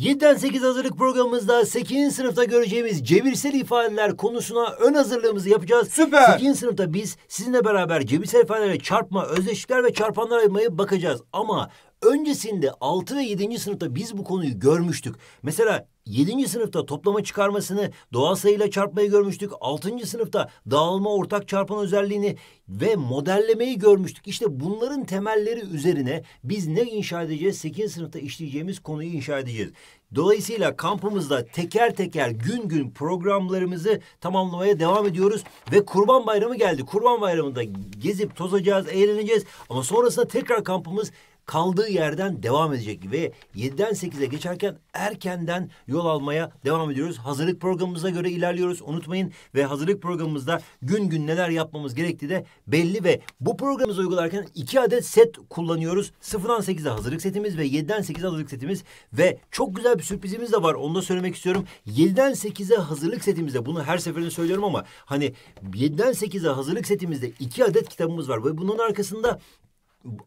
7'den 8 hazırlık programımızda 8. sınıfta göreceğimiz cebirsel ifadeler konusuna ön hazırlığımızı yapacağız. Süper. 8. sınıfta biz sizinle beraber cebirsel ifadelere çarpma, özdeşlikler ve çarpanlar ayırmaya bakacağız. Ama Öncesinde 6 ve 7. sınıfta biz bu konuyu görmüştük. Mesela 7. sınıfta toplama çıkarmasını, doğal sayıyla çarpmayı görmüştük. 6. sınıfta dağılma ortak çarpan özelliğini ve modellemeyi görmüştük. İşte bunların temelleri üzerine biz ne inşa edeceğiz? 8. sınıfta işleyeceğimiz konuyu inşa edeceğiz. Dolayısıyla kampımızda teker teker gün gün programlarımızı tamamlamaya devam ediyoruz ve Kurban Bayramı geldi. Kurban Bayramı'nda gezip tozacağız, eğleneceğiz ama sonrasında tekrar kampımız kaldığı yerden devam edecek ve 7'den 8'e geçerken erkenden yol almaya devam ediyoruz. Hazırlık programımıza göre ilerliyoruz unutmayın ve hazırlık programımızda gün gün neler yapmamız gerektiği de belli ve bu programımızı uygularken iki adet set kullanıyoruz. Sıfırdan 8'e hazırlık setimiz ve 7'den 8'e hazırlık setimiz ve çok güzel bir sürprizimiz de var onu da söylemek istiyorum. 7'den 8'e hazırlık setimizde bunu her seferinde söylüyorum ama hani 7'den 8'e hazırlık setimizde iki adet kitabımız var ve bunun arkasında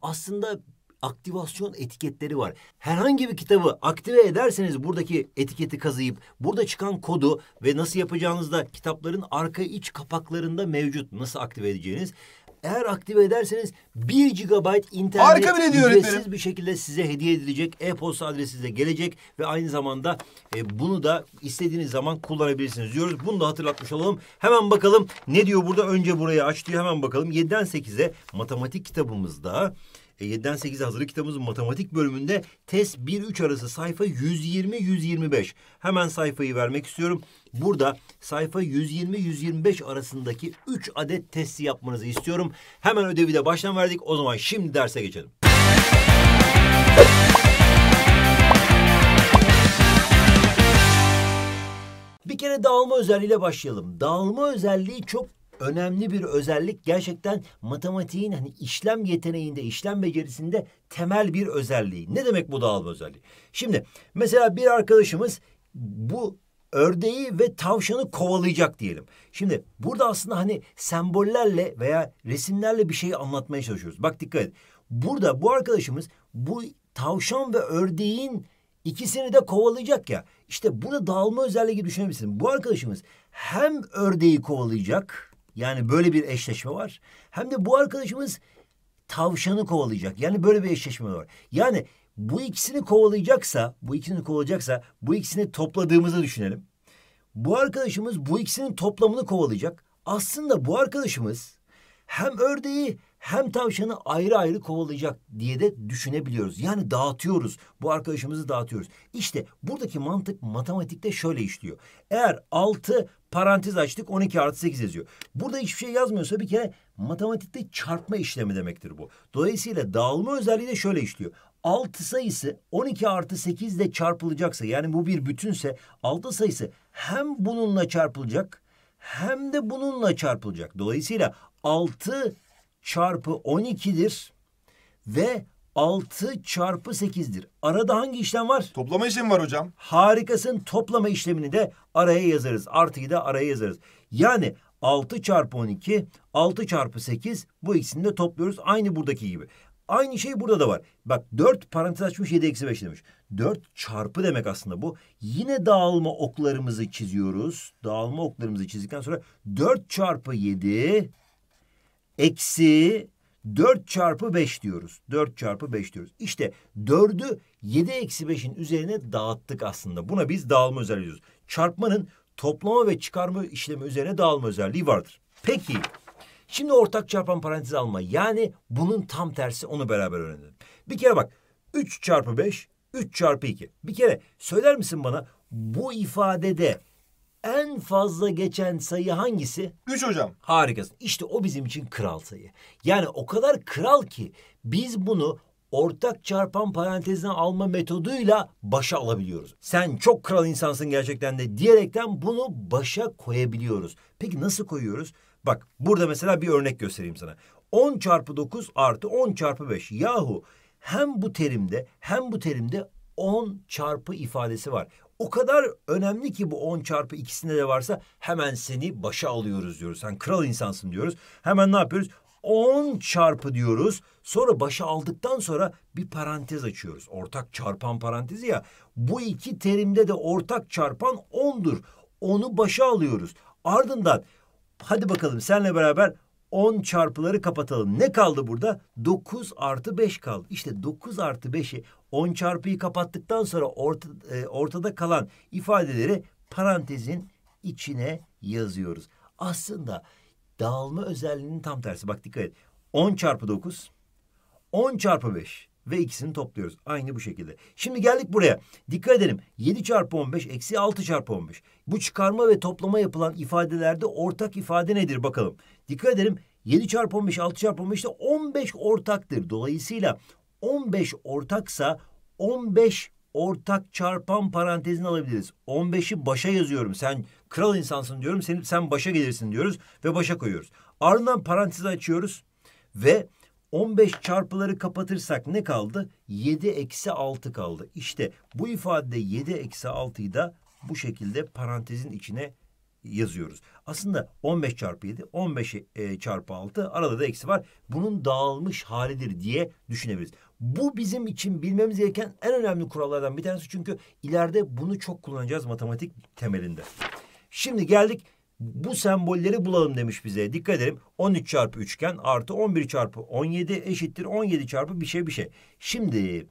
aslında aktivasyon etiketleri var. Herhangi bir kitabı aktive ederseniz buradaki etiketi kazıyıp burada çıkan kodu ve nasıl yapacağınız da kitapların arka iç kapaklarında mevcut. Nasıl aktive edeceğiniz. Eğer aktive ederseniz 1 GB internet Harika ücretsiz bir şekilde size hediye edilecek. E-posta adresi adresinize gelecek ve aynı zamanda e, bunu da istediğiniz zaman kullanabilirsiniz diyoruz. Bunu da hatırlatmış olalım. Hemen bakalım ne diyor burada? Önce burayı aç diyor. Hemen bakalım 7'den 8'e matematik kitabımızda e, 7'den 8 hazırlık kitabımızın matematik bölümünde test 1-3 arası sayfa 120-125. Hemen sayfayı vermek istiyorum. Burada sayfa 120-125 arasındaki 3 adet testi yapmanızı istiyorum. Hemen ödevi de baştan verdik. O zaman şimdi derse geçelim. Bir kere dağılma özelliğiyle başlayalım. Dağılma özelliği çok önemli bir özellik gerçekten matematiğin hani işlem yeteneğinde, işlem becerisinde temel bir özelliği. Ne demek bu dağılma özelliği? Şimdi mesela bir arkadaşımız bu ördeği ve tavşanı kovalayacak diyelim. Şimdi burada aslında hani sembollerle veya resimlerle bir şeyi anlatmaya çalışıyoruz. Bak dikkat et. Burada bu arkadaşımız bu tavşan ve ördeğin ikisini de kovalayacak ya. İşte bunu dağılma özelliği düşünebilirsin. Bu arkadaşımız hem ördeği kovalayacak yani böyle bir eşleşme var. Hem de bu arkadaşımız tavşanı kovalayacak. Yani böyle bir eşleşme var. Yani bu ikisini kovalayacaksa, bu ikisini kovalayacaksa bu ikisini topladığımızı düşünelim. Bu arkadaşımız bu ikisinin toplamını kovalayacak. Aslında bu arkadaşımız hem ördeği hem tavşanı ayrı ayrı kovalayacak diye de düşünebiliyoruz. Yani dağıtıyoruz. Bu arkadaşımızı dağıtıyoruz. İşte buradaki mantık matematikte şöyle işliyor. Eğer 6 parantez açtık 12 artı 8 yazıyor. Burada hiçbir şey yazmıyorsa bir kere matematikte çarpma işlemi demektir bu. Dolayısıyla dağılma özelliği de şöyle işliyor. 6 sayısı 12 artı 8 ile çarpılacaksa yani bu bir bütünse 6 sayısı hem bununla çarpılacak hem de bununla çarpılacak. Dolayısıyla 6 çarpı 12'dir ve 6 çarpı 8'dir. Arada hangi işlem var? Toplama işlemi var hocam. Harikasın toplama işlemini de araya yazarız. Artıyı da araya yazarız. Yani 6 çarpı 12, 6 çarpı 8 bu ikisini de topluyoruz. Aynı buradaki gibi. Aynı şey burada da var. Bak 4 parantez açmış 7 eksi 5 demiş. 4 çarpı demek aslında bu. Yine dağılma oklarımızı çiziyoruz. Dağılma oklarımızı çizdikten sonra 4 çarpı 7 eksi 4 çarpı 5 diyoruz. 4 çarpı 5 diyoruz. İşte 4'ü 7 eksi 5'in üzerine dağıttık aslında. Buna biz dağılma özelliği diyoruz. Çarpmanın toplama ve çıkarma işlemi üzerine dağılma özelliği vardır. Peki şimdi ortak çarpan parantez alma yani bunun tam tersi onu beraber öğrenelim. Bir kere bak 3 çarpı 5 3 çarpı 2. Bir kere söyler misin bana bu ifadede en fazla geçen sayı hangisi? 3 hocam. Harikasın. İşte o bizim için kral sayı. Yani o kadar kral ki biz bunu ortak çarpan parantezine alma metoduyla başa alabiliyoruz. Sen çok kral insansın gerçekten de diyerekten bunu başa koyabiliyoruz. Peki nasıl koyuyoruz? Bak burada mesela bir örnek göstereyim sana. 10 çarpı 9 artı 10 çarpı 5. Yahu hem bu terimde hem bu terimde 10 çarpı ifadesi var o kadar önemli ki bu 10 çarpı ikisinde de varsa hemen seni başa alıyoruz diyoruz. Sen kral insansın diyoruz. Hemen ne yapıyoruz? 10 çarpı diyoruz. Sonra başa aldıktan sonra bir parantez açıyoruz. Ortak çarpan parantezi ya. Bu iki terimde de ortak çarpan 10'dur. Onu başa alıyoruz. Ardından hadi bakalım senle beraber 10 çarpıları kapatalım. Ne kaldı burada? 9 artı 5 kaldı. İşte 9 artı 5'i 10 çarpıyı kapattıktan sonra orta, e, ortada kalan ifadeleri parantezin içine yazıyoruz. Aslında dağılma özelliğinin tam tersi. Bak dikkat et. 10 çarpı 9, 10 çarpı 5 ve ikisini topluyoruz. Aynı bu şekilde. Şimdi geldik buraya. Dikkat edelim. 7 çarpı 15 eksi 6 çarpı 15. Bu çıkarma ve toplama yapılan ifadelerde ortak ifade nedir bakalım. Dikkat edelim. 7 çarpı 15, 6 çarpı 15 15 ortaktır. Dolayısıyla 15 ortaksa 15 ortak çarpan parantezini alabiliriz. 15'i başa yazıyorum. Sen kral insansın diyorum. Sen, sen başa gelirsin diyoruz ve başa koyuyoruz. Ardından parantezi açıyoruz ve 15 çarpıları kapatırsak ne kaldı? 7 eksi 6 kaldı. İşte bu ifadede 7 eksi 6'yı da bu şekilde parantezin içine yazıyoruz. Aslında 15 çarpı 7, 15 e, çarpı 6 arada da eksi var. Bunun dağılmış halidir diye düşünebiliriz. Bu bizim için bilmemiz gereken en önemli kurallardan bir tanesi. Çünkü ileride bunu çok kullanacağız matematik temelinde. Şimdi geldik bu sembolleri bulalım demiş bize. Dikkat edelim 13 çarpı üçgen artı 11 çarpı 17 eşittir 17 çarpı bir şey bir şey. Şimdi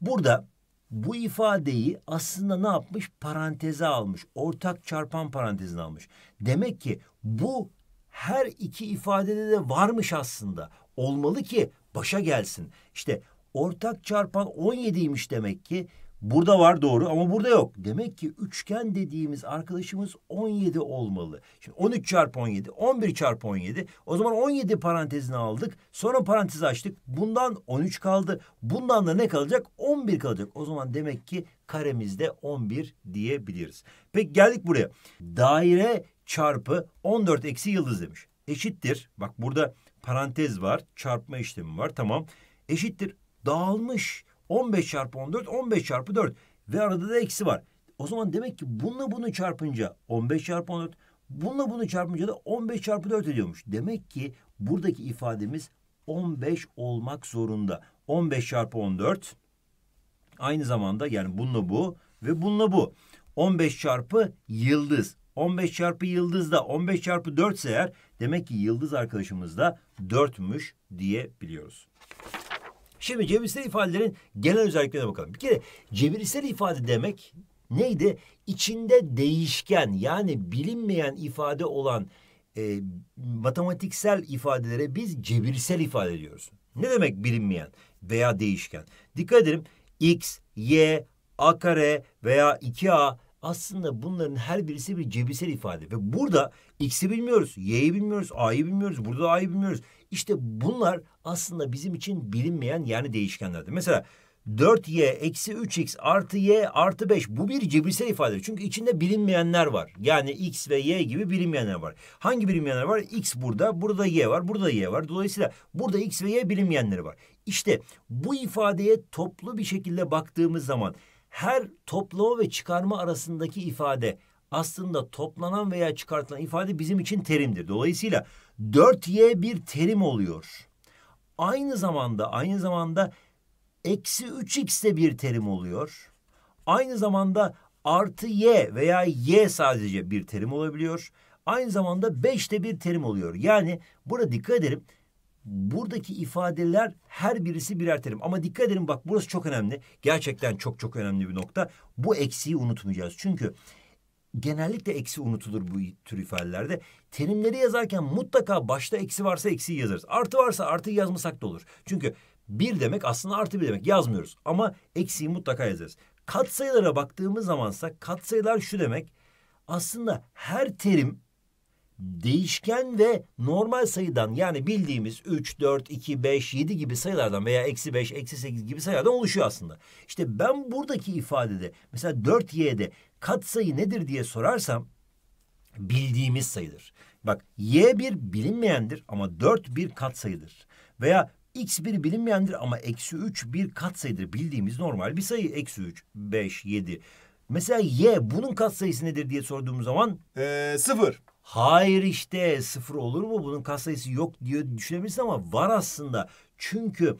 burada bu ifadeyi aslında ne yapmış? Paranteze almış. Ortak çarpan parantezine almış. Demek ki bu her iki ifadede de varmış aslında. Olmalı ki başa gelsin. İşte ortak çarpan 17'ymiş demek ki. Burada var doğru ama burada yok. Demek ki üçgen dediğimiz arkadaşımız 17 olmalı. Şimdi 13 çarpı 17, 11 çarpı 17. O zaman 17 parantezini aldık. Sonra parantezi açtık. Bundan 13 kaldı. Bundan da ne kalacak? 11 kalacak. O zaman demek ki karemizde 11 diyebiliriz. Peki geldik buraya. Daire çarpı 14 eksi yıldız demiş. Eşittir. Bak burada parantez var, çarpma işlemi var. Tamam. Eşittir. Dağılmış. 15 çarpı 14, 15 çarpı 4. Ve arada da eksi var. O zaman demek ki bununla bunu çarpınca 15 çarpı 14, bununla bunu çarpınca da 15 çarpı 4 ediyormuş. Demek ki buradaki ifademiz 15 olmak zorunda. 15 çarpı 14 aynı zamanda yani bununla bu ve bununla bu. 15 çarpı yıldız. 15 çarpı yıldız da 15 çarpı 4 ise eğer Demek ki yıldız arkadaşımız da dörtmüş diye biliyoruz. Şimdi cebirsel ifadelerin genel özelliklerine bakalım. Bir kere cebirsel ifade demek neydi? İçinde değişken yani bilinmeyen ifade olan e, matematiksel ifadelere biz cebirsel ifade diyoruz. Ne demek bilinmeyen veya değişken? Dikkat edelim x, y, a kare veya 2a aslında bunların her birisi bir cebisel ifade. Ve burada X'i bilmiyoruz, Y'yi bilmiyoruz, A'yı bilmiyoruz, burada A'yı bilmiyoruz. İşte bunlar aslında bizim için bilinmeyen yani değişkenlerdir. Mesela 4y eksi 3x artı y artı 5 bu bir cebirsel ifade. Çünkü içinde bilinmeyenler var. Yani x ve y gibi bilinmeyenler var. Hangi bilinmeyenler var? x burada, burada y var, burada y var. Dolayısıyla burada x ve y bilinmeyenleri var. İşte bu ifadeye toplu bir şekilde baktığımız zaman her toplama ve çıkarma arasındaki ifade aslında toplanan veya çıkartılan ifade bizim için terimdir. Dolayısıyla 4y bir terim oluyor. Aynı zamanda aynı zamanda eksi 3x de bir terim oluyor. Aynı zamanda artı y veya y sadece bir terim olabiliyor. Aynı zamanda 5 de bir terim oluyor. Yani burada dikkat edelim buradaki ifadeler her birisi birer terim. Ama dikkat edin bak burası çok önemli. Gerçekten çok çok önemli bir nokta. Bu eksiği unutmayacağız. Çünkü genellikle eksi unutulur bu tür ifadelerde. Terimleri yazarken mutlaka başta eksi varsa eksiyi yazarız. Artı varsa artı yazmasak da olur. Çünkü bir demek aslında artı bir demek yazmıyoruz. Ama eksiyi mutlaka yazarız. Katsayılara baktığımız zamansa katsayılar şu demek. Aslında her terim değişken ve normal sayıdan yani bildiğimiz 3, 4, 2, 5, 7 gibi sayılardan veya eksi 5, eksi 8 gibi sayılardan oluşuyor aslında. İşte ben buradaki ifadede mesela 4y'de kat sayı nedir diye sorarsam bildiğimiz sayıdır. Bak y bir bilinmeyendir ama 4 bir kat sayıdır. Veya x bir bilinmeyendir ama eksi 3 bir kat sayıdır Bildiğimiz normal bir sayı. Eksi 3, 5, 7. Mesela y bunun kat sayısı nedir diye sorduğum zaman... Ee, sıfır. Hayır işte sıfır olur mu? Bunun katsayısı yok diye düşünebilirsin ama var aslında. Çünkü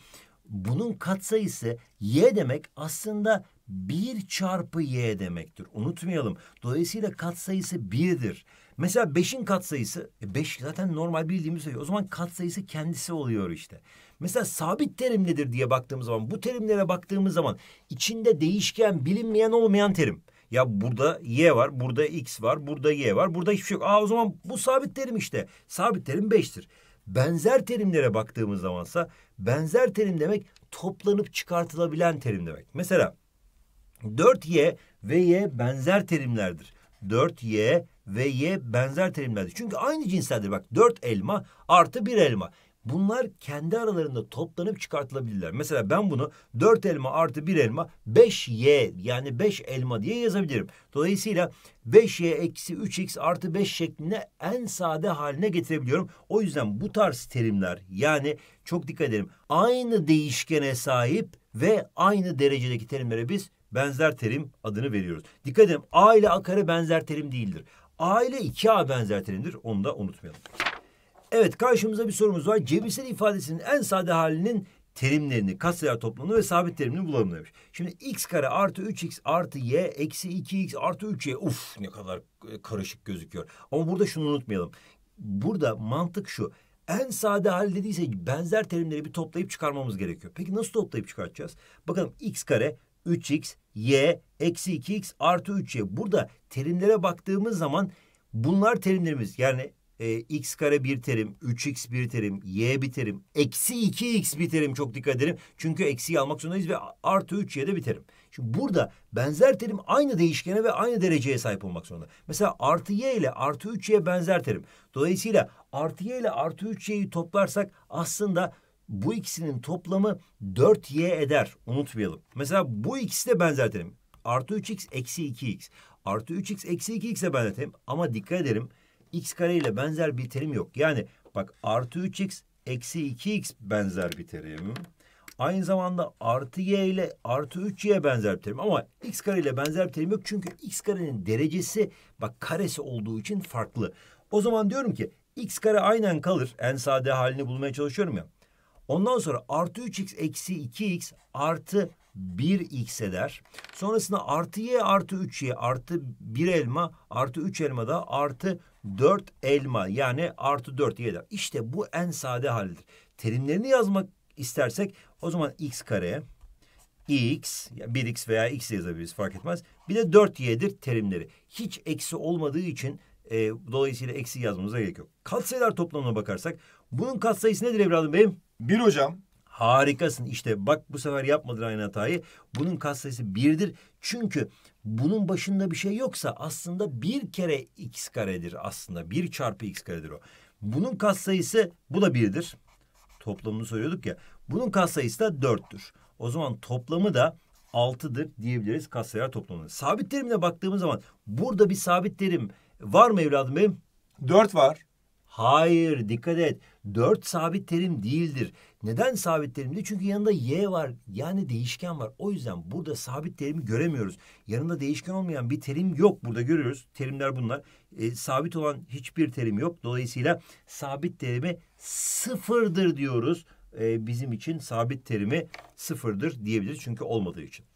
bunun katsayısı y demek aslında 1 çarpı y demektir. Unutmayalım. Dolayısıyla katsayısı 1'dir. Mesela 5'in katsayısı 5 e zaten normal bildiğimiz sayı. O zaman katsayısı kendisi oluyor işte. Mesela sabit terim nedir diye baktığımız zaman bu terimlere baktığımız zaman içinde değişken bilinmeyen olmayan terim. Ya burada y var, burada x var, burada y var, burada hiçbir şey yok. Aa o zaman bu sabit terim işte. Sabit terim 5'tir. Benzer terimlere baktığımız zamansa benzer terim demek toplanıp çıkartılabilen terim demek. Mesela 4y ve y benzer terimlerdir. 4y ve y benzer terimlerdir. Çünkü aynı cinseldir. Bak 4 elma artı 1 elma. Bunlar kendi aralarında toplanıp çıkartılabilirler. Mesela ben bunu dört elma artı bir elma beş y yani beş elma diye yazabilirim. Dolayısıyla beş y eksi üç x artı beş şeklinde en sade haline getirebiliyorum. O yüzden bu tarz terimler yani çok dikkat edelim aynı değişkene sahip ve aynı derecedeki terimlere biz benzer terim adını veriyoruz. Dikkat edin A ile A kare benzer terim değildir. A ile 2A benzer terimdir. Onu da unutmayalım. Evet karşımıza bir sorumuz var. Cebirsel ifadesinin en sade halinin terimlerini, katsayılar toplamını ve sabit terimini bulalım demiş. Şimdi x kare artı 3x artı y eksi 2x artı 3y. Uf ne kadar e, karışık gözüküyor. Ama burada şunu unutmayalım. Burada mantık şu. En sade hal dediyse benzer terimleri bir toplayıp çıkarmamız gerekiyor. Peki nasıl toplayıp çıkartacağız? Bakalım x kare 3x y eksi 2x artı 3y. Burada terimlere baktığımız zaman bunlar terimlerimiz. Yani e, x kare bir terim, 3x bir terim, y bir terim, eksi 2x bir terim çok dikkat edelim. Çünkü eksiyi almak zorundayız ve artı 3y de bir terim. Şimdi burada benzer terim aynı değişkene ve aynı dereceye sahip olmak zorunda. Mesela artı y ile artı 3y benzer terim. Dolayısıyla artı y ile artı 3y'yi toplarsak aslında bu ikisinin toplamı 4y eder. Unutmayalım. Mesela bu ikisi de benzer terim. Artı 3x eksi 2x. Artı 3x eksi 2x'e benzer terim. Ama dikkat edelim x kare ile benzer bir terim yok. Yani bak artı 3x eksi 2x benzer bir terim. Aynı zamanda artı y ile artı 3y benzer bir terim. Ama x kare ile benzer bir terim yok. Çünkü x karenin derecesi bak karesi olduğu için farklı. O zaman diyorum ki x kare aynen kalır. En sade halini bulmaya çalışıyorum ya. Ondan sonra artı 3x eksi 2x artı 1x eder. Sonrasında artı y artı 3y artı 1 elma artı 3 elma da artı 4 elma yani artı 4y eder. İşte bu en sade halidir. Terimlerini yazmak istersek o zaman x kare x, 1x veya x yazabiliriz fark etmez. Bir de 4y'dir terimleri. Hiç eksi olmadığı için e, dolayısıyla eksi yazmamıza gerek yok. Katsayılar toplamına bakarsak bunun katsayısı nedir evladım benim? 1 hocam. Harikasın işte bak bu sefer yapmadın aynı hatayı. Bunun kat sayısı birdir. Çünkü bunun başında bir şey yoksa aslında bir kere x karedir aslında. Bir çarpı x karedir o. Bunun kat sayısı bu da birdir. Toplamını soruyorduk ya. Bunun kat sayısı da dörttür. O zaman toplamı da altıdır diyebiliriz katsayılar toplamını. Sabit terimine baktığımız zaman burada bir sabit terim var mı evladım benim? 4 var. Hayır dikkat et. 4 sabit terim değildir. Neden sabit terim değil? Çünkü yanında y var. Yani değişken var. O yüzden burada sabit terimi göremiyoruz. Yanında değişken olmayan bir terim yok. Burada görüyoruz. Terimler bunlar. E, sabit olan hiçbir terim yok. Dolayısıyla sabit terimi sıfırdır diyoruz. E, bizim için sabit terimi sıfırdır diyebiliriz. Çünkü olmadığı için.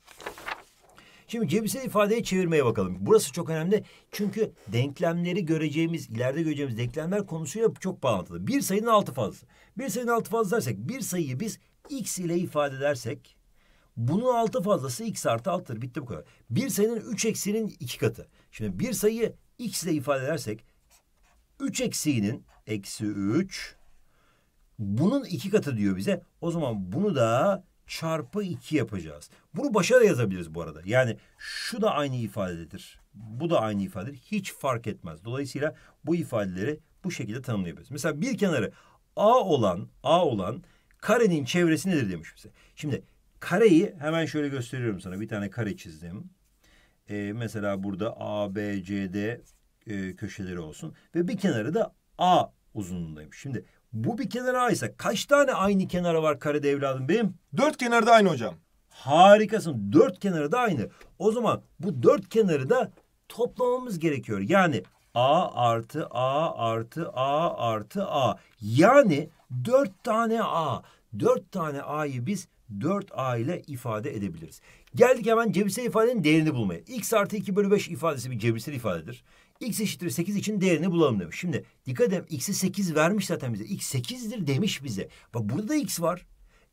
Şimdi cebisel ifadeyi çevirmeye bakalım. Burası çok önemli. Çünkü denklemleri göreceğimiz, ileride göreceğimiz denklemler konusuyla çok bağlantılı. Bir sayının altı fazlası. Bir sayının altı fazlası dersek bir sayıyı biz x ile ifade edersek bunun altı fazlası x artı altıdır. Bitti bu kadar. Bir sayının üç eksiğinin iki katı. Şimdi bir sayıyı x ile ifade edersek üç eksiğinin eksi üç bunun iki katı diyor bize. O zaman bunu da çarpı 2 yapacağız. Bunu başa da yazabiliriz bu arada. Yani şu da aynı ifadedir. Bu da aynı ifadedir. Hiç fark etmez. Dolayısıyla bu ifadeleri bu şekilde tanımlayabiliriz. Mesela bir kenarı A olan A olan karenin çevresi nedir demiş bize. Şimdi kareyi hemen şöyle gösteriyorum sana. Bir tane kare çizdim. Ee, mesela burada A, B, C, D e, köşeleri olsun. Ve bir kenarı da A uzunluğundaymış. Şimdi bu bir kenara A ise kaç tane aynı kenara var karede evladım benim? Dört kenarı da aynı hocam. Harikasın. Dört kenarı da aynı. O zaman bu dört kenarı da toplamamız gerekiyor. Yani A artı A artı A artı A. Yani dört tane A. Dört tane A'yı biz dört a ile ifade edebiliriz. Geldik hemen cebirsel ifadenin değerini bulmaya. X artı 2 bölü 5 ifadesi bir cebirsel ifadedir x eşittir 8 için değerini bulalım demiş. Şimdi dikkat edin x'e 8 vermiş zaten bize. x 8'dir demiş bize. Bak burada da x var.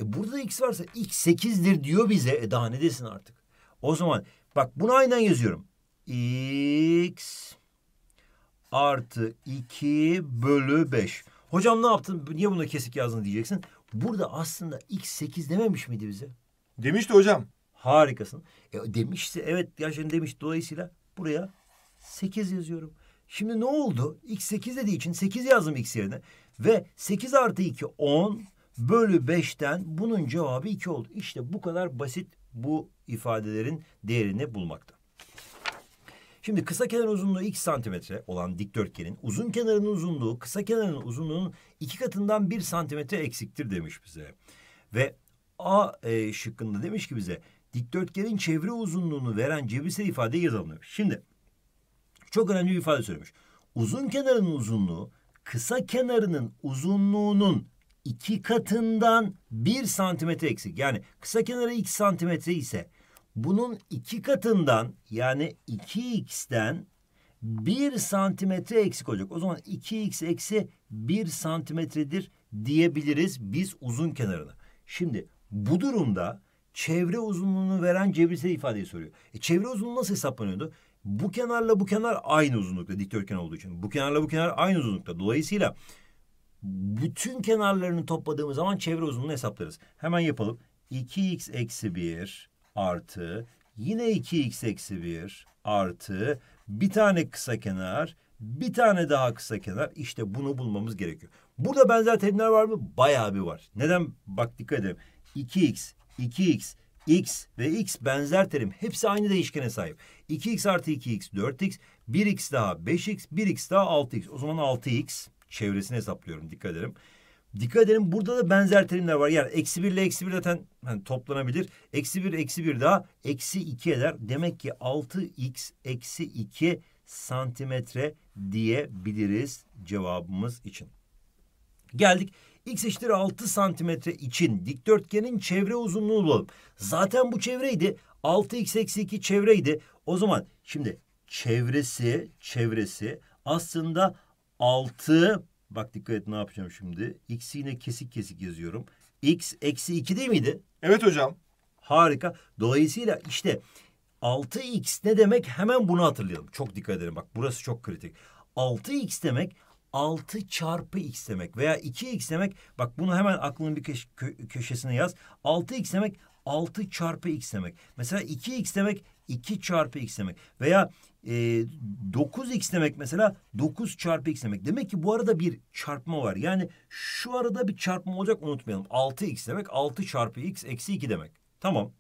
E burada da x varsa x 8'dir diyor bize. E daha ne desin artık? O zaman bak bunu aynen yazıyorum. x artı 2 bölü 5. Hocam ne yaptın? Niye bunu kesik yazdın diyeceksin. Burada aslında x 8 dememiş miydi bize? Demişti hocam. Harikasın. E, demişse evet gerçekten demiş. Dolayısıyla buraya 8 yazıyorum. Şimdi ne oldu? X8 dediği için 8 yazdım X yerine. Ve 8 artı 2 10 bölü 5'ten bunun cevabı 2 oldu. İşte bu kadar basit bu ifadelerin değerini bulmakta. Şimdi kısa kenar uzunluğu x santimetre olan dikdörtgenin uzun kenarının uzunluğu kısa kenarının uzunluğunun iki katından bir santimetre eksiktir demiş bize. Ve A e, şıkkında demiş ki bize dikdörtgenin çevre uzunluğunu veren cebirsel ifade yazalım demiş. Şimdi çok önemli bir ifade söylemiş. Uzun kenarın uzunluğu kısa kenarının uzunluğunun iki katından bir santimetre eksik. Yani kısa kenara iki santimetre ise bunun iki katından yani 2x'ten bir santimetre eksik olacak. O zaman 2x eksi bir santimetredir diyebiliriz biz uzun kenarını. Şimdi bu durumda çevre uzunluğunu veren cebirsel ifadeyi soruyor. E, çevre uzunluğu nasıl hesaplanıyordu? Bu kenarla bu kenar aynı uzunlukta dikdörtgen olduğu için. Bu kenarla bu kenar aynı uzunlukta. Dolayısıyla bütün kenarlarını topladığımız zaman çevre uzunluğunu hesaplarız. Hemen yapalım. 2x eksi 1 artı yine 2x eksi 1 artı bir tane kısa kenar bir tane daha kısa kenar işte bunu bulmamız gerekiyor. Burada benzer terimler var mı? Bayağı bir var. Neden? Bak dikkat edelim. 2x, 2x, x ve x benzer terim hepsi aynı değişkene sahip. 2x artı 2x 4x, 1x daha 5x, 1x daha 6x. O zaman 6x çevresini hesaplıyorum dikkat edelim. Dikkat edelim burada da benzer terimler var. Yani eksi 1 ile eksi 1 zaten hani toplanabilir. Eksi 1 eksi 1 daha eksi 2 eder. Demek ki 6x eksi 2 santimetre diyebiliriz cevabımız için. Geldik x eşittir 6 santimetre için dikdörtgenin çevre uzunluğunu bulalım. Zaten bu çevreydi. 6x eksi 2 çevreydi. O zaman şimdi çevresi çevresi aslında 6 bak dikkat et ne yapacağım şimdi. X yine kesik kesik yazıyorum. X eksi 2 değil miydi? Evet hocam. Harika. Dolayısıyla işte 6x ne demek hemen bunu hatırlayalım. Çok dikkat edelim bak burası çok kritik. 6x demek 6 çarpı x demek veya 2x demek bak bunu hemen aklının bir köşesine yaz. 6x demek 6 çarpı x demek. Mesela 2x demek 2 çarpı x demek veya e, 9x demek mesela 9 çarpı x demek. Demek ki bu arada bir çarpma var. Yani şu arada bir çarpma olacak unutmayalım. 6x demek 6 çarpı x eksi 2 demek. Tamam.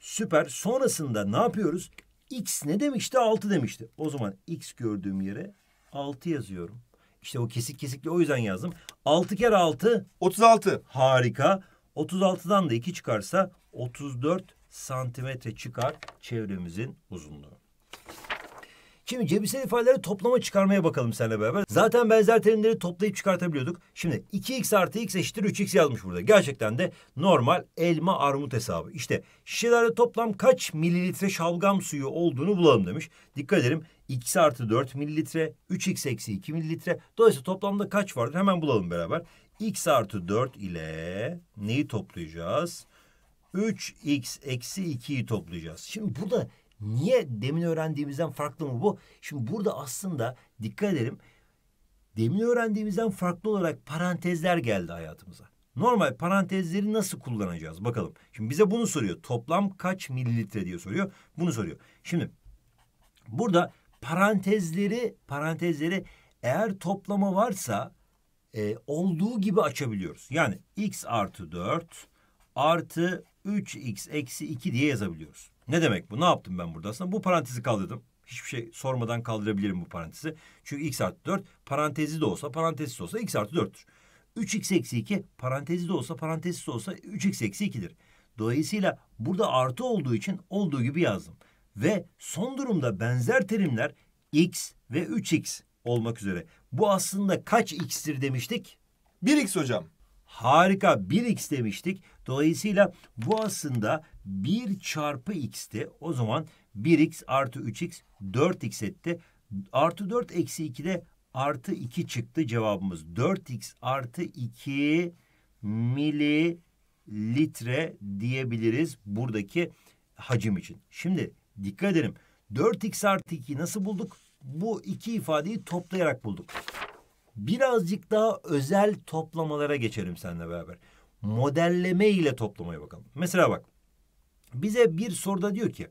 Süper. Sonrasında ne yapıyoruz? X ne demişti? 6 demişti. O zaman x gördüğüm yere 6 yazıyorum. İşte o kesik kesikli o yüzden yazdım. 6 kere 6. 36. Harika. 36'dan da 2 çıkarsa 34 santimetre çıkar çevremizin uzunluğu. Şimdi cebirsel ifadeleri toplama çıkarmaya bakalım seninle beraber. Zaten benzer terimleri toplayıp çıkartabiliyorduk. Şimdi 2x artı x eşittir 3x yazmış burada. Gerçekten de normal elma armut hesabı. İşte şişelerde toplam kaç mililitre şalgam suyu olduğunu bulalım demiş. Dikkat edelim x artı 4 mililitre, 3x eksi 2 mililitre. Dolayısıyla toplamda kaç vardır? Hemen bulalım beraber. x artı 4 ile neyi toplayacağız? 3x eksi 2'yi toplayacağız. Şimdi burada niye demin öğrendiğimizden farklı mı bu? Şimdi burada aslında dikkat edelim. Demin öğrendiğimizden farklı olarak parantezler geldi hayatımıza. Normal parantezleri nasıl kullanacağız bakalım. Şimdi bize bunu soruyor. Toplam kaç mililitre diye soruyor. Bunu soruyor. Şimdi burada parantezleri parantezleri eğer toplama varsa e, olduğu gibi açabiliyoruz. Yani x artı 4 artı 3x eksi 2 diye yazabiliyoruz. Ne demek bu? Ne yaptım ben burada aslında? Bu parantezi kaldırdım. Hiçbir şey sormadan kaldırabilirim bu parantezi. Çünkü x artı 4 parantezi de olsa parantezi de olsa x artı 4'tür. 3x eksi 2 parantezi de olsa parantezi de olsa 3x eksi 2'dir. Dolayısıyla burada artı olduğu için olduğu gibi yazdım ve son durumda benzer terimler x ve 3x olmak üzere. Bu aslında kaç x'tir demiştik? 1x hocam. Harika 1x demiştik. Dolayısıyla bu aslında 1 çarpı x'ti. O zaman 1x artı 3x 4x etti. Artı 4 eksi 2'de artı 2 çıktı cevabımız. 4x artı 2 mililitre diyebiliriz buradaki hacim için. Şimdi Dikkat edelim. 4x artı 2'yi nasıl bulduk? Bu iki ifadeyi toplayarak bulduk. Birazcık daha özel toplamalara geçelim seninle beraber. Modelleme ile toplamaya bakalım. Mesela bak. Bize bir soruda diyor ki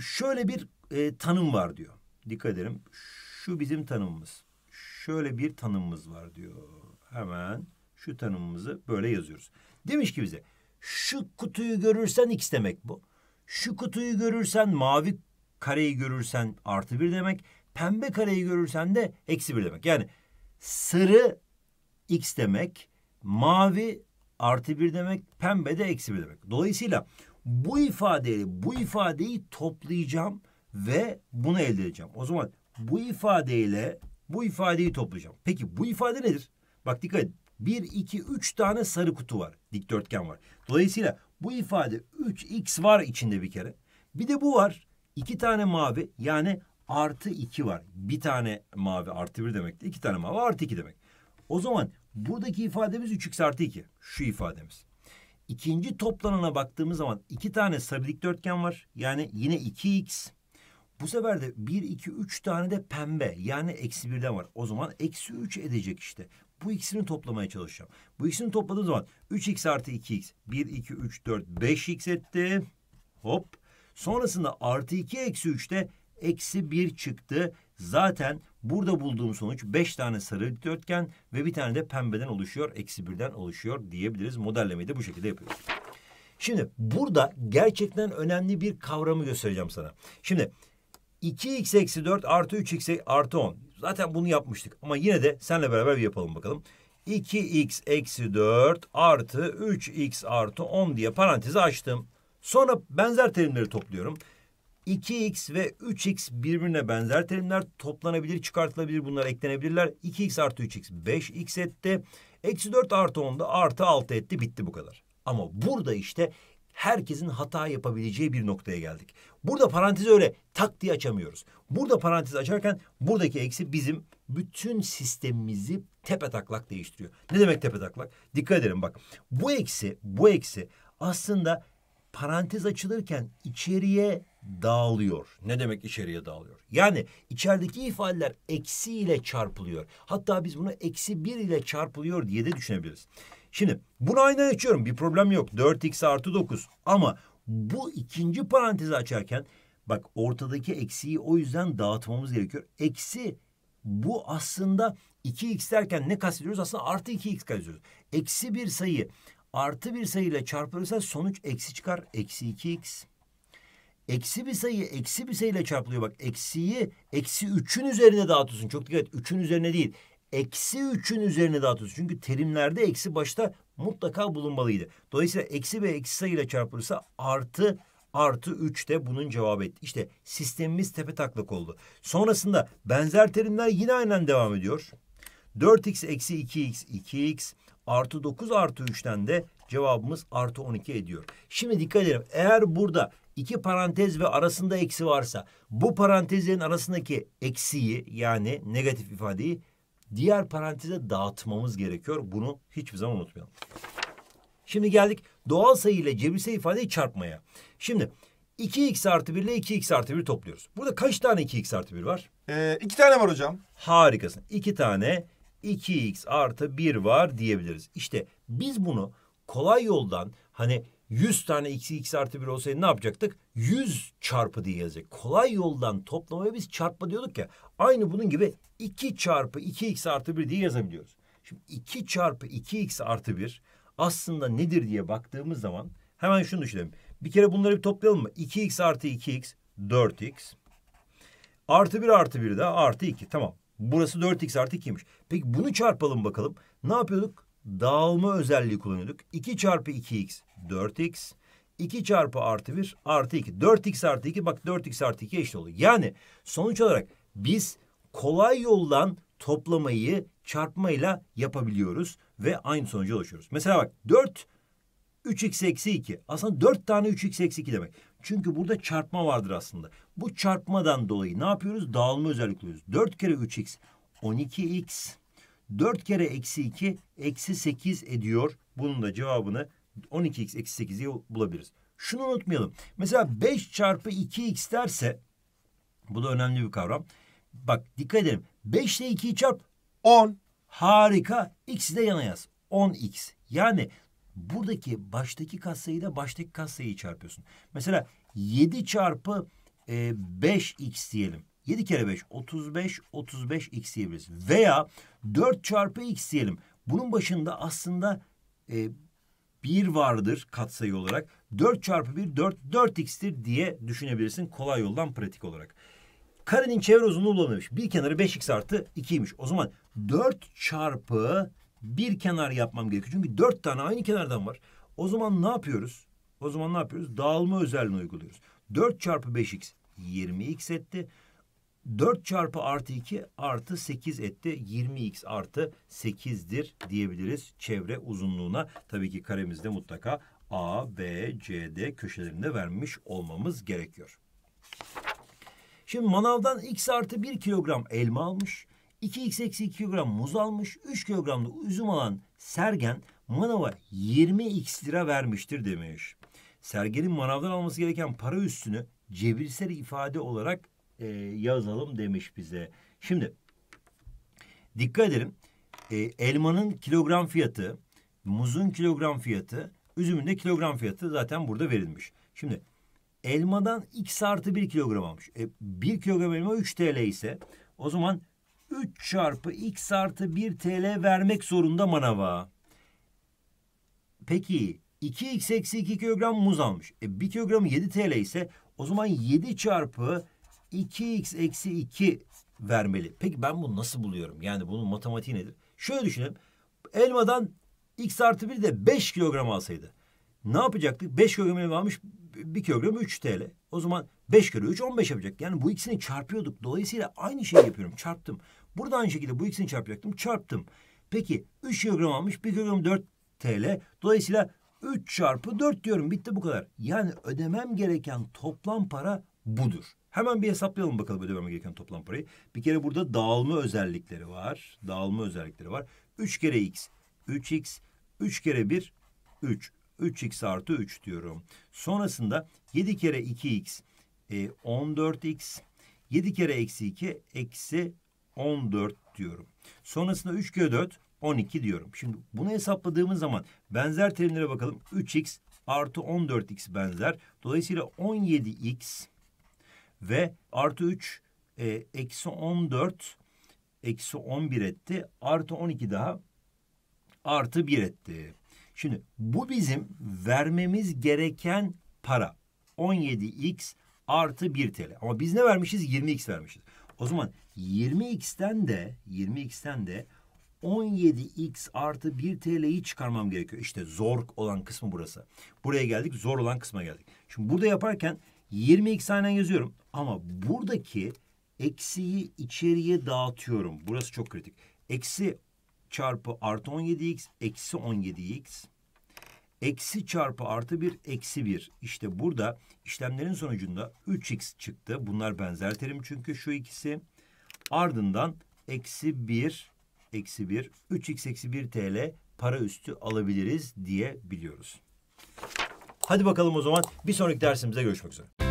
şöyle bir e, tanım var diyor. Dikkat edelim. Şu bizim tanımımız. Şöyle bir tanımımız var diyor. Hemen şu tanımımızı böyle yazıyoruz. Demiş ki bize şu kutuyu görürsen x demek bu. Şu kutuyu görürsen mavi kareyi görürsen artı bir demek. Pembe kareyi görürsen de eksi bir demek. Yani sarı x demek. Mavi artı bir demek. Pembe de eksi bir demek. Dolayısıyla bu ifadeyi bu ifadeyi toplayacağım ve bunu elde edeceğim. O zaman bu ifadeyle bu ifadeyi toplayacağım. Peki bu ifade nedir? Bak dikkat edin. 1, 2, 3 tane sarı kutu var. Dikdörtgen var. Dolayısıyla bu ifade 3x var içinde bir kere. Bir de bu var. 2 tane mavi yani artı 2 var. Bir tane mavi artı 1 demekti. 2 tane mavi artı 2 demek. O zaman buradaki ifademiz 3x artı 2. Şu ifademiz. İkinci toplanana baktığımız zaman iki tane sarı dikdörtgen var. Yani yine 2x. Bu sefer de 1, 2, 3 tane de pembe. Yani eksi birden var. O zaman eksi 3 edecek işte. Bu ikisini toplamaya çalışacağım. Bu ikisini topladığım zaman 3x artı 2x 1, 2, 3, 4, 5x etti. Hop. Sonrasında artı 2 eksi 3'te eksi 1 çıktı. Zaten burada bulduğum sonuç 5 tane sarı dikdörtgen ve bir tane de pembeden oluşuyor. Eksi 1'den oluşuyor diyebiliriz. Modellemeyi de bu şekilde yapıyoruz. Şimdi burada gerçekten önemli bir kavramı göstereceğim sana. Şimdi 2x eksi 4 artı 3x e- artı 10. Zaten bunu yapmıştık ama yine de senle beraber bir yapalım bakalım. 2x eksi 4 artı 3x artı 10 diye parantezi açtım. Sonra benzer terimleri topluyorum. 2x ve 3x birbirine benzer terimler toplanabilir, çıkartılabilir, bunlar eklenebilirler. 2x artı 3x 5x etti. Eksi 4 artı 10 da artı 6 etti, bitti bu kadar. Ama burada işte herkesin hata yapabileceği bir noktaya geldik. Burada parantezi öyle tak diye açamıyoruz. Burada parantezi açarken buradaki eksi bizim bütün sistemimizi tepetaklak değiştiriyor. Ne demek tepetaklak? Dikkat edelim bak. Bu eksi, bu eksi aslında parantez açılırken içeriye dağılıyor. Ne demek içeriye dağılıyor? Yani içerideki ifadeler eksi ile çarpılıyor. Hatta biz bunu eksi bir ile çarpılıyor diye de düşünebiliriz. Şimdi bunu aynen açıyorum. Bir problem yok. 4x artı 9. Ama bu ikinci parantezi açarken bak ortadaki eksiği o yüzden dağıtmamız gerekiyor. Eksi bu aslında 2x derken ne kastediyoruz? Aslında artı 2x kastediyoruz. Eksi bir sayı artı bir sayıyla çarpılırsa sonuç eksi çıkar. Eksi 2x. Eksi bir sayı eksi bir sayıyla çarpılıyor. Bak eksiyi eksi 3'ün üzerine dağıtıyorsun. Çok dikkat et. 3'ün üzerine değil eksi 3'ün üzerine dağıtıyoruz. Çünkü terimlerde eksi başta mutlaka bulunmalıydı. Dolayısıyla eksi ve eksi sayıyla çarpılırsa artı artı 3 de bunun cevabı etti. İşte sistemimiz tepe taklak oldu. Sonrasında benzer terimler yine aynen devam ediyor. 4x eksi 2x 2x artı 9 artı 3'ten de cevabımız artı 12 ediyor. Şimdi dikkat edelim. Eğer burada iki parantez ve arasında eksi varsa bu parantezlerin arasındaki eksiyi yani negatif ifadeyi diğer paranteze dağıtmamız gerekiyor. Bunu hiçbir zaman unutmayalım. Şimdi geldik doğal sayı ile cebirsel ifadeyi çarpmaya. Şimdi 2x artı 1 ile 2x artı 1 topluyoruz. Burada kaç tane 2x artı 1 var? Ee, iki tane var hocam. Harikasın. İki tane 2x artı 1 var diyebiliriz. İşte biz bunu kolay yoldan hani 100 tane x x artı 1 olsaydı ne yapacaktık? 100 çarpı diye yazacak. Kolay yoldan toplamaya biz çarpma diyorduk ya. Aynı bunun gibi 2 çarpı 2x artı 1 diye yazabiliyoruz. Şimdi 2 çarpı 2x artı 1 aslında nedir diye baktığımız zaman hemen şunu düşünelim. Bir kere bunları bir toplayalım mı? 2x artı 2x 4x. Artı 1 artı 1 de artı 2. Tamam. Burası 4x artı 2'ymiş. Peki bunu çarpalım bakalım. Ne yapıyorduk? Dağılma özelliği kullanıyorduk. 2 çarpı 2x 4x. 2 çarpı artı 1 artı 2. 4x artı 2 bak 4x artı 2 eşit oluyor. Yani sonuç olarak biz kolay yoldan toplamayı çarpmayla yapabiliyoruz ve aynı sonuca ulaşıyoruz. Mesela bak 4 3x eksi 2. Aslında 4 tane 3x eksi 2 demek. Çünkü burada çarpma vardır aslında. Bu çarpmadan dolayı ne yapıyoruz? Dağılma özellik oluyoruz. 4 kere 3x 12x. 4 kere eksi 2 eksi 8 ediyor. Bunun da cevabını 12x eksi 8'i bulabiliriz. Şunu unutmayalım. Mesela 5 çarpı 2x derse bu da önemli bir kavram. Bak dikkat edelim. 5 ile 2'yi çarp 10. Harika. X'i de yana yaz. 10x. Yani buradaki baştaki katsayı da baştaki katsayıyı çarpıyorsun. Mesela 7 çarpı e, 5x diyelim. 7 kere 5 35 35 x diyebiliriz. Veya 4 çarpı x diyelim. Bunun başında aslında e, 1 vardır katsayı olarak. 4 çarpı 1 4 4x'tir diye düşünebilirsin kolay yoldan pratik olarak. Karenin çevre uzunluğu bulamamış. Bir kenarı 5x artı 2'ymiş. O zaman 4 çarpı bir kenar yapmam gerekiyor. Çünkü 4 tane aynı kenardan var. O zaman ne yapıyoruz? O zaman ne yapıyoruz? Dağılma özelliğini uyguluyoruz. 4 çarpı 5x 20x etti. 4 çarpı artı 2 artı 8 etti. 20x artı 8'dir diyebiliriz çevre uzunluğuna. Tabii ki karemizde mutlaka A, B, C, D köşelerinde vermiş olmamız gerekiyor. Şimdi manavdan x artı 1 kilogram elma almış. 2x eksi 2 kilogram muz almış. 3 kilogram da üzüm alan Sergen manava 20x lira vermiştir demiş. Sergen'in manavdan alması gereken para üstünü cebirsel ifade olarak e, yazalım demiş bize. Şimdi dikkat edelim. E, elmanın kilogram fiyatı, muzun kilogram fiyatı, üzümün de kilogram fiyatı zaten burada verilmiş. Şimdi Elmadan x artı 1 kilogram almış. E, 1 kilogram elma 3 TL ise o zaman 3 çarpı x artı 1 TL vermek zorunda manava. Peki 2x eksi 2 kilogram muz almış. E, 1 kilogram 7 TL ise o zaman 7 çarpı 2x eksi 2 vermeli. Peki ben bunu nasıl buluyorum? Yani bunun matematiği nedir? Şöyle düşünelim. Elmadan x artı 1 de 5 kilogram alsaydı. Ne yapacaktık? 5 kilogram elma almış bir kilogram 3 TL. O zaman 5 kere 3 15 yapacak. Yani bu ikisini çarpıyorduk. Dolayısıyla aynı şeyi yapıyorum. Çarptım. Burada aynı şekilde bu ikisini çarpacaktım. Çarptım. Peki 3 kilogram almış 1 kilogram 4 TL. Dolayısıyla 3 çarpı 4 diyorum. Bitti bu kadar. Yani ödemem gereken toplam para budur. Hemen bir hesaplayalım bakalım ödemem gereken toplam parayı. Bir kere burada dağılma özellikleri var. Dağılma özellikleri var. 3 kere x. 3x. 3 kere 1. 3. 3x artı 3 diyorum. Sonrasında 7 kere 2x e, 14x. 7 kere eksi 2 eksi 14 diyorum. Sonrasında 3 kere 4 12 diyorum. Şimdi bunu hesapladığımız zaman benzer terimlere bakalım. 3x artı 14x benzer. Dolayısıyla 17x ve artı 3 e, eksi 14 eksi 11 etti. Artı 12 daha artı 1 etti. Şimdi bu bizim vermemiz gereken para. 17x artı 1 TL. Ama biz ne vermişiz? 20x vermişiz. O zaman 20x'ten de 20x'ten de 17x artı 1 TL'yi çıkarmam gerekiyor. İşte zor olan kısmı burası. Buraya geldik zor olan kısma geldik. Şimdi burada yaparken 20x aynen yazıyorum. Ama buradaki eksiyi içeriye dağıtıyorum. Burası çok kritik. Eksi çarpı artı 17x eksi 17x eksi çarpı artı 1 eksi 1. İşte burada işlemlerin sonucunda 3x çıktı. Bunlar benzer terim çünkü şu ikisi. Ardından eksi 1 eksi 1 3x eksi 1 TL para üstü alabiliriz diye biliyoruz. Hadi bakalım o zaman bir sonraki dersimizde görüşmek üzere.